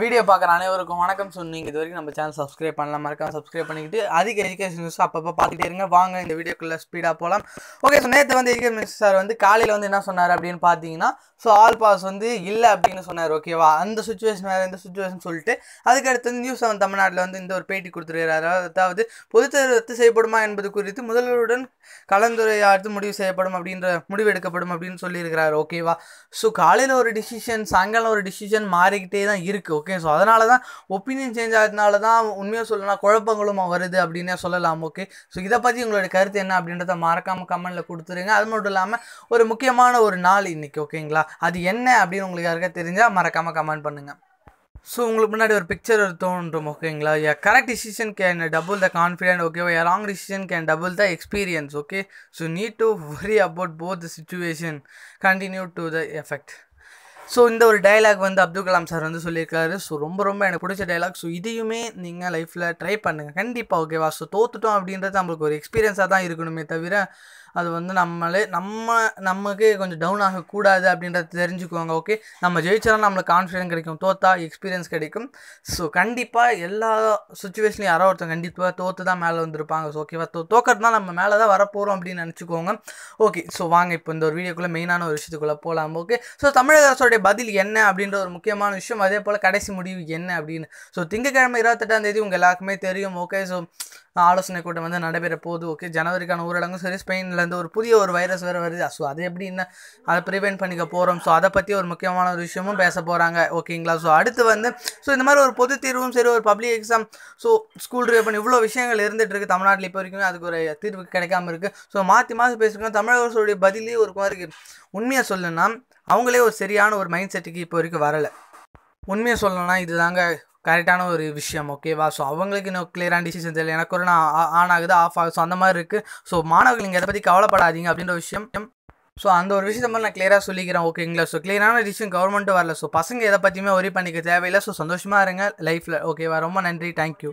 video பார்க்குற அனைவருக்கும் வணக்கம் சொன்னீங்க இது வரைக்கும் நம்ம சேனல் சப்ஸ்கிரைப் பண்ணலாம் மறக்காம சப்ஸ்கிரைப் பண்ணிக்கிட்டு அதிக எஜுகேஷன் நியூஸ் அப்பப்போ பார்த்துட்டே இருங்க வாங்க இந்த வீடியோக்குள்ளே ஸ்பீடாக போகலாம் ஓகே ஸோ நேற்று வந்து எஜுகேஷன் மினிஸ்டர் சார் வந்து காலையில் வந்து என்ன சொன்னார் அப்படின்னு பார்த்தீங்கன்னா ஸோ ஆல் பாஸ் வந்து இல்லை அப்படின்னு சொன்னார் ஓகேவா அந்த சுச்சுவேஷன் வேறு இந்த சுச்சுவேஷன் சொல்லிட்டு அதுக்கடுத்து வந்து நியூஸ் செவன் தமிழ்நாட்டில் வந்து இந்த ஒரு பேட்டி கொடுத்துருக்கிறார் அதாவது பொதுத்தேர்வு ரத்து செய்யப்படுமா என்பது குறித்து முதல்வருடன் கலந்துரையாடுத்து முடிவு செய்யப்படும் அப்படின்ற முடிவு எடுக்கப்படும் அப்படின்னு சொல்லியிருக்கிறார் ஓகேவா ஸோ காலையில் ஒரு டிசிஷன் சாயங்காலம் ஒரு டிசிஷன் மாறிக்கிட்டே தான் இருக்குது ஓகே ஸோ அதனால தான் ஒப்பீனியன் சேஞ்ச் ஆகிறதுனால தான் உண்மையாக சொல்லலாம் குழப்பங்களும் வருது அப்படின்னே சொல்லலாம் ஓகே ஸோ இதை பற்றி உங்களோட கருத்து என்ன அப்படின்றத மறக்காமல் கமெண்ட்டில் கொடுத்துருங்க அது மட்டும் இல்லாமல் ஒரு முக்கியமான ஒரு நாள் இன்றைக்கி ஓகேங்களா அது என்ன அப்படின்னு உங்களுக்கு யாருக்கா தெரிஞ்சால் மறக்காமல் கமெண்ட் பண்ணுங்கள் ஸோ உங்களுக்கு முன்னாடி ஒரு பிக்சர் தோன்றும் ஓகேங்களா a correct decision can double the confident ஓகேவா a wrong decision can double the experience okay so need to worry about both the situation continue to the effect so இந்த ஒரு dialogue வந்து Abdul Kalam sir வந்து சொல்லியிருக்காரு so ரொம்ப ரொம்ப எனக்கு பிடிச்ச டைலாக் ஸோ இதையுமே நீங்கள் லைஃப்பில் ட்ரை பண்ணுங்கள் கண்டிப்பாக ஓகேவா ஸோ தோத்துட்டோம் அப்படின்றது நம்மளுக்கு ஒரு எக்ஸ்பீரியன்ஸாக தான் இருக்கணுமே தவிர அது வந்து நம்மளே நம்ம நமக்கு கொஞ்சம் டவுன் ஆகக்கூடாது அப்படின்றத தெரிஞ்சுக்குவாங்க ஓகே நம்ம ஜெயிச்சாலும் நம்மளுக்கு கான்ஃபிடன்ஸ் கிடைக்கும் தோத்தா எக்ஸ்பீரியன்ஸ் கிடைக்கும் ஸோ கண்டிப்பாக எல்லா சுச்சுவேஷன்லையும் யாரோ ஒருத்தன் கண்டிப்பாக தோற்று தான் மேலே வந்திருப்பாங்க ஸோ ஓகேவா தோ தோக்கிறது தான் நம்ம மேலே தான் வரப்போகிறோம் அப்படின்னு நினச்சிக்கோங்க ஓகே ஸோ வாங்க இப்போ இந்த ஒரு வீடியோக்குள்ளே மெயினான ஒரு விஷயத்துக்குள்ளே போகலாம் ஓகே ஸோ தமிழக அரசோடைய பதில் என்ன அப்படின்ற ஒரு முக்கியமான விஷயம் அதே போல் கடைசி முடிவு என்ன அப்படின்னு ஸோ திங்கக்கிழமை இருபத்தெட்டாம் தேதி உங்கள் எல்லாருக்குமே தெரியும் ஓகே ஸோ ஆலோசனை கூட்டம் வந்து நடைபெற போகுது ஓகே ஜனவரிக்கான ஊரடங்கும் சரி ஸ்பெயினில் இந்த ஒரு புதிய ஒரு வைரஸ் வேறு வருது ஸோ அது எப்படி என்ன அதை ப்ரிவென்ட் பண்ணிக்க போகிறோம் ஸோ அதை பற்றி ஒரு முக்கியமான ஒரு விஷயமும் பேச போகிறாங்க ஓகேங்களா ஸோ அடுத்து வந்து ஸோ இந்த மாதிரி ஒரு பொது தீர்வும் சரி ஒரு பப்ளிக் எக்ஸாம் ஸோ ஸ்கூல் ரிலேப்பன் இவ்வளோ விஷயங்கள் இருந்துகிட்டு இருக்குது தமிழ்நாட்டில் இப்போ வரைக்கும் அதுக்கு ஒரு தீர்வு கிடைக்காம இருக்குது ஸோ மாற்றி மாதம் பேசுகிறோம் தமிழக பதிலே ஒரு மாதிரி உண்மையாக சொல்லணும்னா அவங்களே ஒரு சரியான ஒரு மைண்ட் செட்டுக்கு இப்போ வரைக்கும் வரலை உண்மையை சொல்லணும்னா இதுதாங்க கரெக்டான ஒரு விஷயம் ஓகேவா ஸோ அவங்களுக்கு இன்னும் கிளியரான டிசிஷன் தெரியல எனக்கு ஒரு நான் ஆன் ஆகுது ஆஃப் ஆகுது ஸோ அந்த மாதிரி இருக்குது ஸோ மாணவர்கள் நீங்கள் எதை பற்றி கவலைப்படாதீங்க அப்படின்ற விஷயம் ஸோ அந்த ஒரு விஷயத்த மாதிரி நான் கிளியராக சொல்லிக்கிறேன் ஓகேங்களா ஸோ கிளியரான டிசிஷன் கவர்மெண்ட்டு வரல ஸோ பசங்க எதை பற்றியுமே ஒரி பண்ணிக்க தேவையில்லை ஸோ சந்தோஷமாக இருங்க லைஃப்பில் ஓகேவா ரொம்ப நன்றி தேங்க்யூ